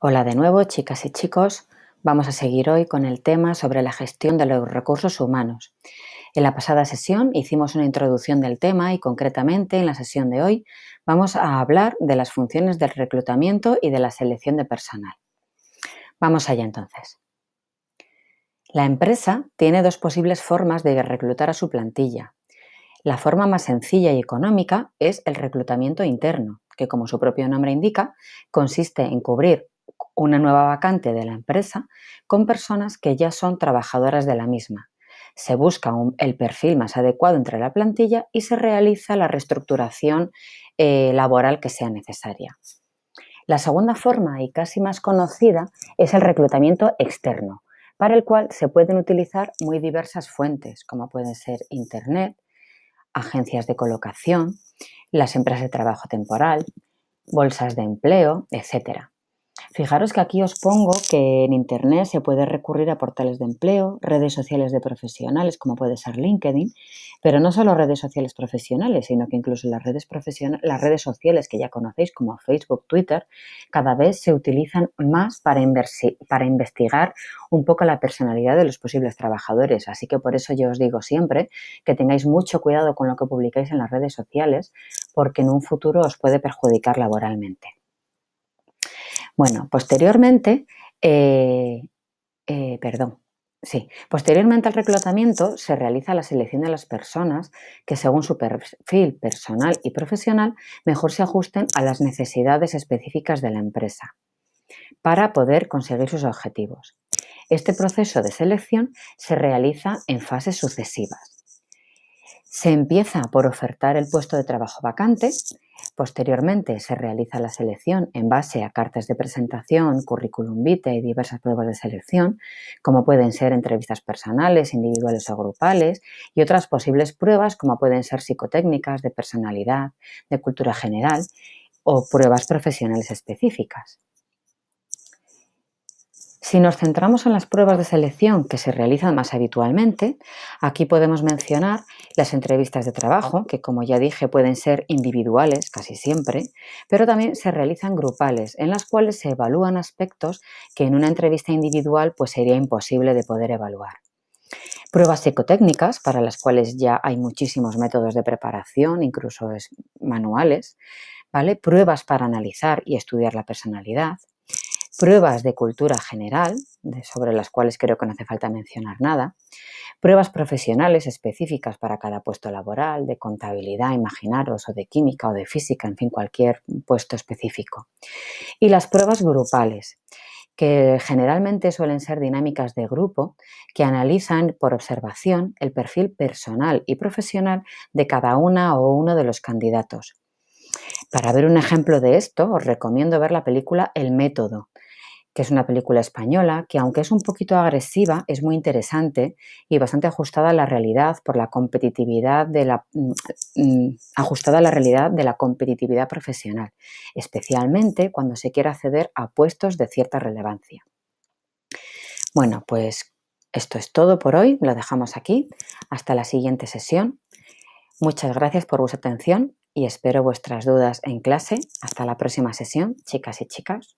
Hola de nuevo, chicas y chicos. Vamos a seguir hoy con el tema sobre la gestión de los recursos humanos. En la pasada sesión hicimos una introducción del tema y concretamente en la sesión de hoy vamos a hablar de las funciones del reclutamiento y de la selección de personal. Vamos allá entonces. La empresa tiene dos posibles formas de reclutar a su plantilla. La forma más sencilla y económica es el reclutamiento interno, que como su propio nombre indica, consiste en cubrir una nueva vacante de la empresa con personas que ya son trabajadoras de la misma. Se busca el perfil más adecuado entre la plantilla y se realiza la reestructuración eh, laboral que sea necesaria. La segunda forma y casi más conocida es el reclutamiento externo, para el cual se pueden utilizar muy diversas fuentes, como pueden ser Internet, agencias de colocación, las empresas de trabajo temporal, bolsas de empleo, etc. Fijaros que aquí os pongo que en Internet se puede recurrir a portales de empleo, redes sociales de profesionales, como puede ser LinkedIn, pero no solo redes sociales profesionales, sino que incluso las redes, las redes sociales que ya conocéis, como Facebook, Twitter, cada vez se utilizan más para investigar un poco la personalidad de los posibles trabajadores. Así que por eso yo os digo siempre que tengáis mucho cuidado con lo que publicáis en las redes sociales, porque en un futuro os puede perjudicar laboralmente. Bueno, posteriormente, eh, eh, perdón, sí, posteriormente al reclutamiento se realiza la selección de las personas que según su perfil personal y profesional mejor se ajusten a las necesidades específicas de la empresa para poder conseguir sus objetivos. Este proceso de selección se realiza en fases sucesivas. Se empieza por ofertar el puesto de trabajo vacante, Posteriormente se realiza la selección en base a cartas de presentación, currículum vitae y diversas pruebas de selección, como pueden ser entrevistas personales, individuales o grupales, y otras posibles pruebas como pueden ser psicotécnicas, de personalidad, de cultura general o pruebas profesionales específicas. Si nos centramos en las pruebas de selección que se realizan más habitualmente, aquí podemos mencionar las entrevistas de trabajo, que como ya dije pueden ser individuales casi siempre, pero también se realizan grupales, en las cuales se evalúan aspectos que en una entrevista individual pues sería imposible de poder evaluar. Pruebas psicotécnicas, para las cuales ya hay muchísimos métodos de preparación, incluso manuales, ¿vale? Pruebas para analizar y estudiar la personalidad, pruebas de cultura general, sobre las cuales creo que no hace falta mencionar nada, pruebas profesionales específicas para cada puesto laboral, de contabilidad, imaginaros, o de química o de física, en fin, cualquier puesto específico. Y las pruebas grupales, que generalmente suelen ser dinámicas de grupo que analizan por observación el perfil personal y profesional de cada una o uno de los candidatos. Para ver un ejemplo de esto, os recomiendo ver la película El Método, que es una película española que aunque es un poquito agresiva, es muy interesante y bastante ajustada a la realidad por la competitividad de la mm, mm, ajustada a la realidad de la competitividad profesional, especialmente cuando se quiere acceder a puestos de cierta relevancia. Bueno, pues esto es todo por hoy, lo dejamos aquí. Hasta la siguiente sesión. Muchas gracias por vuestra atención y espero vuestras dudas en clase. Hasta la próxima sesión, chicas y chicas.